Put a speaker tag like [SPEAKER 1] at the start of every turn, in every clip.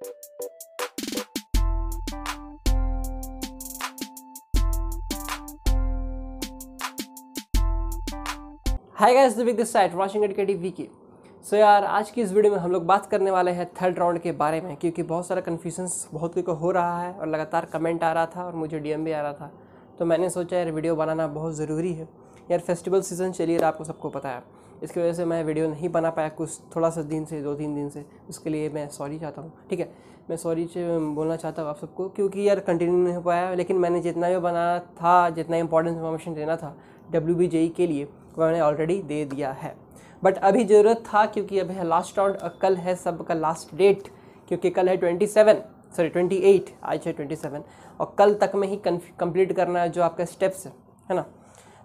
[SPEAKER 1] हाय guys दिविक this side watching educative Vicky so यार आज की इस वीडियो में हम लोग बात करने वाले हैं थर्ड राउंड के बारे में क्योंकि बहुत सारा कन्फ्यूजन्स बहुत को हो रहा है और लगातार कमेंट आ रहा था और मुझे डीएम भी आ रहा था तो मैंने सोचा यार वीडियो बनाना बहुत ज़रूरी है यार फेस्टिवल सीज़न चलिए आपको सबको पता है इसकी वजह से मैं वीडियो नहीं बना पाया कुछ थोड़ा सा दिन से दो तीन दिन से उसके लिए मैं सॉरी चाहता हूँ ठीक है मैं सॉरी बोलना चाहता हूँ आप सबको क्योंकि यार कंटिन्यू नहीं हो पाया लेकिन मैंने जितना भी बनाया था जितना इंपॉर्टेंट इन्फॉर्मेशन देना था डब्ल्यू बी e के लिए वो मैंने ऑलरेडी दे दिया है बट अभी ज़रूरत था क्योंकि अभी है लास्ट राउंड कल है सब का लास्ट डेट क्योंकि कल है twenty seven sorry twenty eight आज है ट्वेंटी सेवन और कल तक में ही कंप्लीट करना है जो आपका स्टेप्स है है ना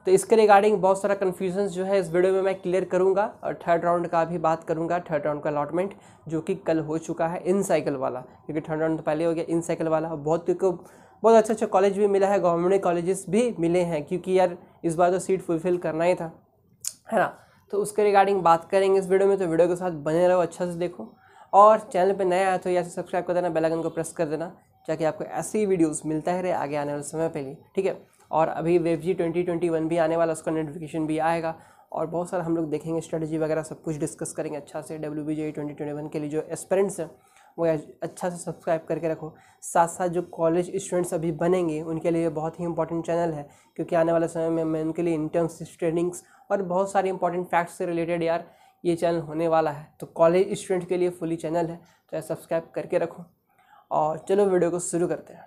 [SPEAKER 1] तो इसके रिगार्डिंग बहुत सारा कन्फ्यूजन जो है इस वीडियो में मैं क्लियर करूँगा और थर्ड राउंड का भी बात करूँगा थर्ड राउंड का अलॉटमेंट जो कि कल हो चुका है इन साइकिल वाला क्योंकि थर्ड राउंड तो पहले हो गया इन साइकिल वाला बहुत को बहुत अच्छा अच्छा कॉलेज भी मिला है गवर्नमेंट कॉलेजेस भी मिले हैं क्योंकि यार इस बार तो सीट फुलफिल करना ही था है ना तो उसके रिगार्डिंग बात करेंगे इस वीडियो में तो वीडियो के साथ बने रहो अच्छा से देखो और चैनल पर नया आए तो या सब्सक्राइब कर देना बेलाइकन को प्रेस कर देना ताकि आपको ऐसी वीडियोज़ मिलता है रहे आगे आने वाले समय पहले लिए ठीक है और अभी web JEE twenty twenty one भी आने वाला उसका नोटिफिकेशन भी आएगा और बहुत सारा हम लोग देखेंगे स्ट्रेटजी वगैरह सब कुछ डिस्कस करेंगे अच्छा से W B J twenty twenty one के लिए जो एस्पेरेंट्स हैं वो अच्छा से सब्सक्राइब करके रखो साथ साथ जो कॉलेज स्टूडेंट्स अभी बनेंगे उनके लिए बहुत ही इंपॉर्टेंट चैनल है क्योंकि आने वाले समय में मैं उनके लिए इंटर्म्स ट्रेनिंग्स और बहुत सारे इंपॉर्टेंट फैक्ट्स से रिलेटेड यार ये चैनल होने वाला है तो कॉलेज स्टूडेंट के लिए फुली चैनल है तो सब्सक्राइब करके रखो और चलो वीडियो को शुरू करते हैं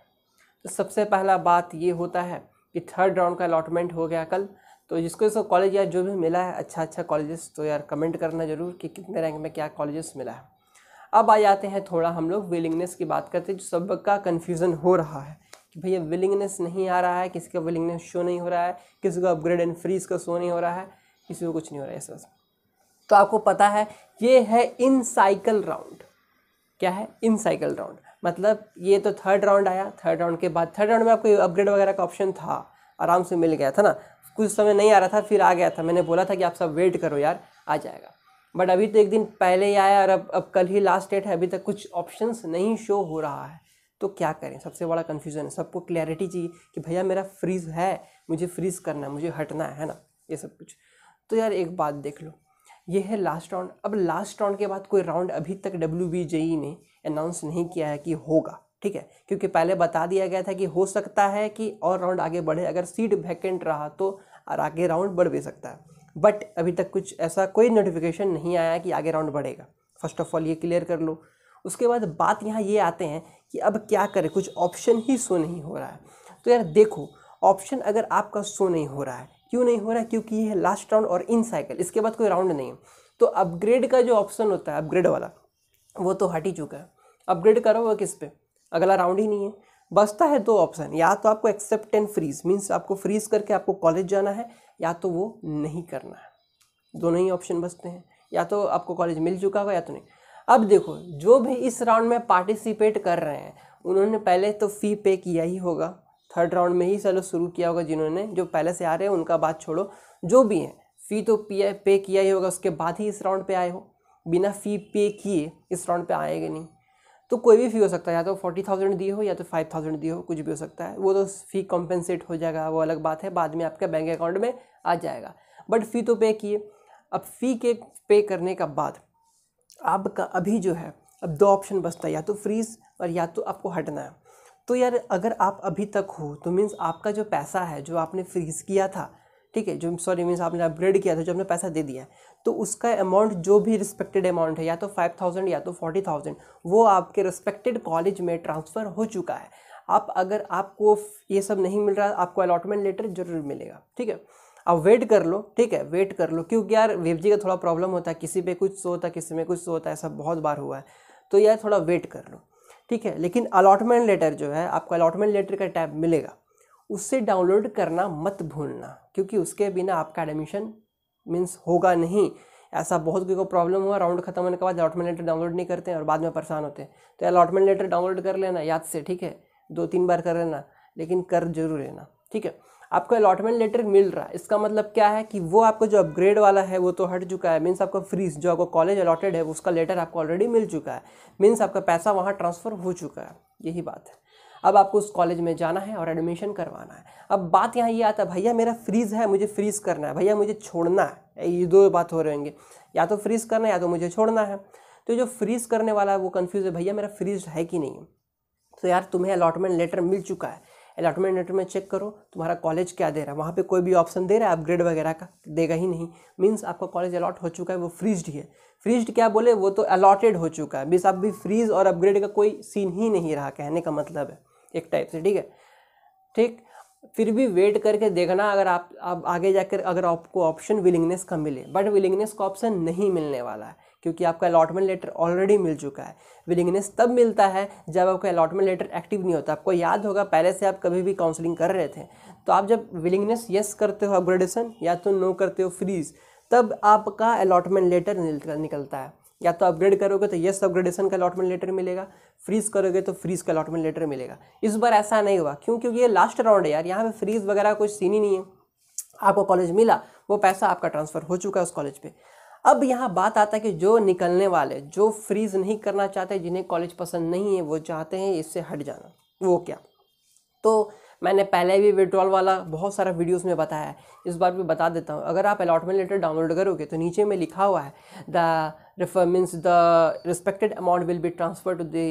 [SPEAKER 1] तो सबसे पहला बात ये होता है कि थर्ड राउंड का अलॉटमेंट हो गया कल तो जिसको जिसको कॉलेज यार जो भी मिला है अच्छा अच्छा कॉलेजेस तो यार कमेंट करना ज़रूर कि कितने रैंक में क्या कॉलेजेस मिला है अब आ जाते हैं थोड़ा हम लोग विलिंगनेस की बात करते हैं जो सब का कन्फ्यूज़न हो रहा है कि भैया विलिंगनेस नहीं आ रहा है किसी का विलिंगनेस शो नहीं हो रहा है किसी का अपग्रेड एंड फ्रीज का शो नहीं हो रहा है किसी को कुछ नहीं हो रहा है इस वजह तो आपको पता है ये है इन साइकिल राउंड क्या है इन साइकिल राउंड मतलब ये तो थर्ड राउंड आया थर्ड राउंड के बाद थर्ड राउंड में आपको अपग्रेड वगैरह का ऑप्शन था आराम से मिल गया था ना कुछ समय नहीं आ रहा था फिर आ गया था मैंने बोला था कि आप सब वेट करो यार आ जाएगा बट अभी तो एक दिन पहले ही आया और अब अब कल ही लास्ट डेट है अभी तक कुछ ऑप्शंस नहीं शो हो रहा है तो क्या करें सबसे बड़ा कन्फ्यूज़न है सबको क्लैरिटी चाहिए कि भैया मेरा फ्रीज़ है मुझे फ्रीज़ करना है मुझे हटना है ना ये सब कुछ तो यार एक बात देख लो यह है लास्ट राउंड अब लास्ट राउंड के बाद कोई राउंड अभी तक डब्ल्यू बी e ने अनाउंस नहीं किया है कि होगा ठीक है क्योंकि पहले बता दिया गया था कि हो सकता है कि और राउंड आगे बढ़े अगर सीट वैकेंट रहा तो और आगे राउंड बढ़ भी सकता है बट अभी तक कुछ ऐसा कोई नोटिफिकेशन नहीं आया कि आगे राउंड बढ़ेगा फर्स्ट ऑफ ऑल ये क्लियर कर लो उसके बाद बात यहाँ ये आते हैं कि अब क्या करें कुछ ऑप्शन ही शो नहीं हो रहा है तो यार देखो ऑप्शन अगर आपका शो नहीं हो रहा है क्यों नहीं हो रहा क्योंकि ये है लास्ट राउंड और इन साइकिल इसके बाद कोई राउंड नहीं है तो अपग्रेड का जो ऑप्शन होता है अपग्रेड वाला वो तो हट ही चुका है अपग्रेड करो वो किस पे अगला राउंड ही नहीं है बचता है दो ऑप्शन या तो आपको एक्सेप्ट एंड फ्रीज मीन्स आपको फ्रीज करके आपको कॉलेज जाना है या तो वो नहीं करना है दोनों ही ऑप्शन बचते हैं या तो आपको कॉलेज मिल चुका होगा या तो नहीं अब देखो जो भी इस राउंड में पार्टिसिपेट कर रहे हैं उन्होंने पहले तो फ़ी पे किया ही होगा थर्ड राउंड में ही चलो शुरू किया होगा जिन्होंने जो पहले से आ रहे हैं उनका बात छोड़ो जो भी हैं फ़ी तो पिया पे किया ही होगा उसके बाद ही इस राउंड पे आए हो बिना फ़ी पे किए इस राउंड पे आएगा नहीं तो कोई भी फ़ी हो सकता है या तो फोर्टी थाउजेंड दिए हो या तो फाइव थाउजेंड दिए हो कुछ भी हो सकता है वो तो फ़ी कॉम्पेंसेट हो जाएगा वो अलग बात है बाद में आपके बैंक अकाउंट में आ जाएगा बट फ़ी तो पे किए अब फ़ी के पे करने का बाद आपका अभी जो है अब दो ऑप्शन बचता है या तो फ्रीज़ और या तो आपको हटना है तो यार अगर आप अभी तक हो तो मीन्स आपका जो पैसा है जो आपने फ्रीज किया था ठीक है जो सॉरी मीन्स आपने अपग्रेड किया था जो आपने पैसा दे दिया है तो उसका अमाउंट जो भी रिस्पेक्टेड अमाउंट है या तो फाइव थाउजेंड या तो फोर्टी थाउजेंड वो आपके रिस्पेक्टेड कॉलेज में ट्रांसफ़र हो चुका है आप अगर आपको ये सब नहीं मिल रहा आपको अलॉटमेंट लेटर जरूर मिलेगा ठीक है अब वेट कर लो ठीक है वेट कर लो क्योंकि यार वेब जी का थोड़ा प्रॉब्लम होता है किसी पे कुछ सो होता है किसी में कुछ सो होता है ऐसा बहुत बार हुआ है तो यार थोड़ा वेट कर लो ठीक है लेकिन अलॉटमेंट लेटर जो है आपको अलॉटमेंट लेटर का टैब मिलेगा उससे डाउनलोड करना मत भूलना क्योंकि उसके बिना आपका एडमिशन मीन्स होगा नहीं ऐसा बहुत कोई को प्रॉब्लम हुआ राउंड खत्म होने के बाद अलॉटमेंट लेटर डाउनलोड नहीं करते हैं और बाद में परेशान होते हैं तो अलॉटमेंट लेटर डाउनलोड कर लेना याद से ठीक है दो तीन बार कर लेना लेकिन कर जरूर लेना ठीक है आपको अलॉटमेंट लेटर मिल रहा है इसका मतलब क्या है कि वो आपको जो अपग्रेड वाला है वो तो हट चुका है मीन्स आपका फ्रीज जो आपको कॉलेज अलॉटेड है उसका लेटर आपको ऑलरेडी मिल चुका है मीन्स आपका पैसा वहाँ ट्रांसफ़र हो चुका है यही बात है अब आपको उस कॉलेज में जाना है और एडमिशन करवाना है अब बात यहाँ ये यह आता है भैया मेरा फ्रीज है मुझे फ्रीज करना है भैया मुझे छोड़ना है ये दो बात हो रहेंगे या तो फ्रीज करना है या तो मुझे छोड़ना है तो जो फ्रीज करने वाला है वो कन्फ्यूज़ है भैया मेरा फ्रीज है कि नहीं तो यार तुम्हें अलॉटमेंट लेटर मिल चुका है अलाटमेंट लेटर में चेक करो तुम्हारा कॉलेज क्या दे रहा है वहाँ पे कोई भी ऑप्शन दे रहा है अपग्रेड वगैरह का देगा ही नहीं मीन्स आपका कॉलेज अलॉट हो चुका है वो फ्रीज्ड ही है फ्रीज्ड क्या बोले वो तो अलॉटेड हो चुका है बीस अब भी फ्रीज और अपग्रेड का कोई सीन ही नहीं रहा कहने का मतलब है एक टाइप से ठीक है ठीक फिर भी वेट करके देखना अगर आप आप आगे जाकर अगर आपको ऑप्शन विलिंगनेस का मिले बट विलिंगनेस का ऑप्शन नहीं मिलने वाला है क्योंकि आपका अलॉटमेंट लेटर ऑलरेडी मिल चुका है विलिंगनेस तब मिलता है जब आपका अलॉटमेंट लेटर एक्टिव नहीं होता आपको याद होगा पहले से आप कभी भी काउंसलिंग कर रहे थे तो आप जब विलिंगनेस येस करते हो अपग्रेडेशन या तो नो करते हो फ्रीज तब आपका अलॉटमेंट लेटर निकलता है या तो अपग्रेड करोगे तो येस अपग्रेडेशन का अलॉटमेंट लेटर मिलेगा फ्रीज करोगे तो फ्रीज का अलॉटमेंट लेटर मिलेगा इस बार ऐसा नहीं हुआ क्यों क्योंकि ये लास्ट राउंड है यार यहाँ पे फ्रीज वगैरह कोई सीन ही नहीं है आपको कॉलेज मिला वो पैसा आपका ट्रांसफ़र हो चुका है उस कॉलेज पे अब यहाँ बात आता है कि जो निकलने वाले जो फ्रीज नहीं करना चाहते जिन्हें कॉलेज पसंद नहीं है वो चाहते हैं इससे हट जाना वो क्या तो मैंने पहले भी विड्रॉल वाला बहुत सारा वीडियोस में बताया है इस बार भी बता देता हूँ अगर आप अलॉटमेंट लेटर डाउनलोड करोगे तो नीचे में लिखा हुआ है the refer means the respected amount will be transfer to the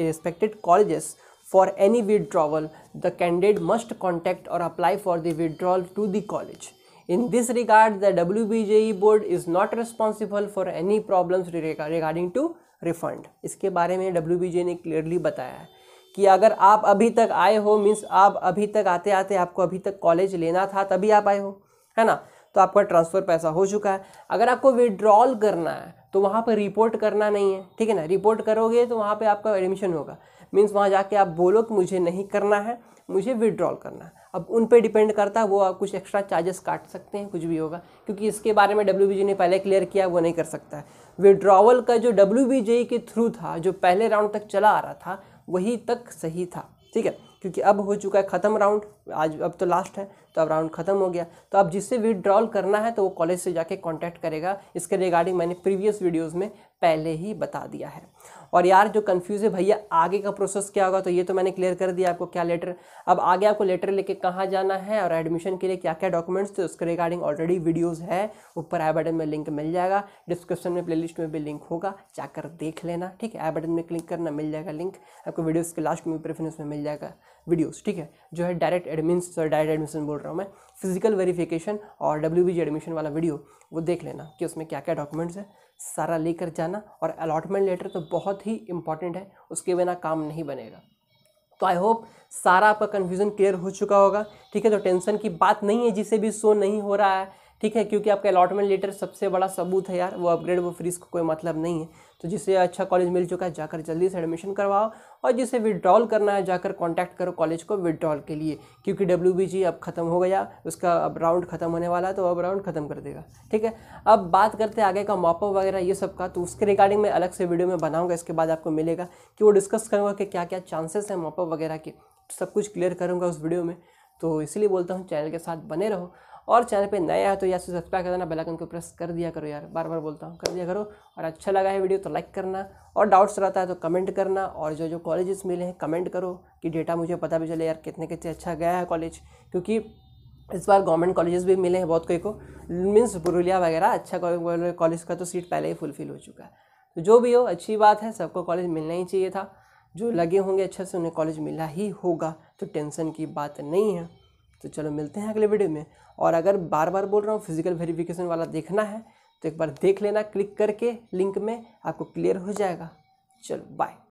[SPEAKER 1] respected colleges for any withdrawal the candidate must contact और apply for the withdrawal to the college in regard the W B WBJE board is not responsible for any problem regarding to refund इसके बारे में W J e ने clearly बताया है कि अगर आप अभी तक आए हो मीन्स आप अभी तक आते आते आपको अभी तक कॉलेज लेना था तभी आप आए हो है ना तो आपका ट्रांसफ़र पैसा हो चुका है अगर आपको विड्रॉल करना है तो वहाँ पर रिपोर्ट करना नहीं है ठीक है ना रिपोर्ट करोगे तो वहाँ पर आपका एडमिशन होगा मीन्स वहाँ जाके आप बोलो कि मुझे नहीं करना है मुझे विड्रॉल करना है अब उन पे डिपेंड करता है वो आप कुछ एक्स्ट्रा चार्जेस काट सकते हैं कुछ भी होगा क्योंकि इसके बारे में डब्ल्यू ने पहले क्लियर किया वो नहीं कर सकता है विड्रॉवल का जो डब्ल्यू के थ्रू था जो पहले राउंड तक चला आ रहा था वही तक सही था ठीक है क्योंकि अब हो चुका है ख़त्म राउंड आज अब तो लास्ट है तो अब राउंड ख़त्म हो गया तो अब जिससे विड्रॉल करना है तो वो कॉलेज से जाके कांटेक्ट करेगा इसके रिगार्डिंग मैंने प्रीवियस वीडियोस में पहले ही बता दिया है और यार जो कन्फ्यूज़ है भैया आगे का प्रोसेस क्या होगा तो ये तो मैंने क्लियर कर दिया आपको क्या लेटर अब आगे आपको लेटर लेके कहाँ जाना है और एडमिशन के लिए क्या क्या डॉक्यूमेंट्स थे उसके रिगार्डिंग ऑलरेडी वीडियोज़ है ऊपर आई बटन में लिंक मिल जाएगा डिस्क्रिप्शन में प्ले में भी लिंक होगा जाकर देख लेना ठीक है आई बटन में क्लिक करना मिल जाएगा लिंक आपको वीडियोज़ के लास्ट में प्रेफरेंस में मिल जाएगा वीडियोस ठीक है जो है डायरेक्ट एडमिन और डायरेक्ट एडमिशन बोल रहा हूँ मैं फिजिकल वेरिफिकेशन और डब्ल्यू एडमिशन वाला वीडियो वो देख लेना कि उसमें क्या क्या डॉक्यूमेंट्स है सारा लेकर जाना और अलॉटमेंट लेटर तो बहुत ही इंपॉर्टेंट है उसके बिना काम नहीं बनेगा तो आई होप सारा आपका कन्फ्यूज़न क्लियर हो चुका होगा ठीक है तो टेंशन की बात नहीं है जिसे भी सो नहीं हो रहा है ठीक है क्योंकि आपका अलॉटमेंट लेटर सबसे बड़ा सबूत है यार वो अपग्रेड वो फ्रीज को कोई मतलब नहीं है तो जिसे अच्छा कॉलेज मिल चुका है जाकर जल्दी से एडमिशन करवाओ और जिसे विदड्रॉल करना है जाकर कांटेक्ट करो कॉलेज को विड्रॉल के लिए क्योंकि डब्ल्यू अब ख़त्म हो गया उसका अब राउंड ख़त्म होने वाला है तो अब राउंड ख़त्म कर देगा ठीक है अब बात करते हैं आगे का मॉपअप वगैरह ये सब का तो उसके रिगार्डिंग मैं अलग से वीडियो में बनाऊँगा इसके बाद आपको मिलेगा कि वो डिस्कस करूँगा कि क्या क्या चांसेस हैं मॉपअप वगैरह के तो सब कुछ क्लियर करूँगा उस वीडियो में तो इसलिए बोलता हूँ चैनल के साथ बने रहो और चैनल पे नया है तो यार सब्सक्राइब कर देना बेलाइकन को प्रेस कर दिया करो यार बार बार बोलता हूँ कर दिया करो और अच्छा लगा है वीडियो तो लाइक करना और डाउट्स रहता है तो कमेंट करना और जो जो कॉलेजेस मिले हैं कमेंट करो कि डेटा मुझे पता भी चले यार कितने कितने अच्छा गया है कॉलेज क्योंकि इस बार गवर्नमेंट कॉलेजेस भी मिले हैं बहुत कई को मीन्स पुरुलिया वगैरह अच्छा कॉलेज का तो सीट पहले ही फुलफिल हो चुका है तो जो भी हो अच्छी बात है सबको कॉलेज मिलना ही चाहिए था जो लगे होंगे अच्छे से उन्हें कॉलेज मिला ही होगा तो टेंशन की बात नहीं है तो चलो मिलते हैं अगले वीडियो में और अगर बार बार बोल रहा हूँ फिजिकल वेरिफिकेशन वाला देखना है तो एक बार देख लेना क्लिक करके लिंक में आपको क्लियर हो जाएगा चलो बाय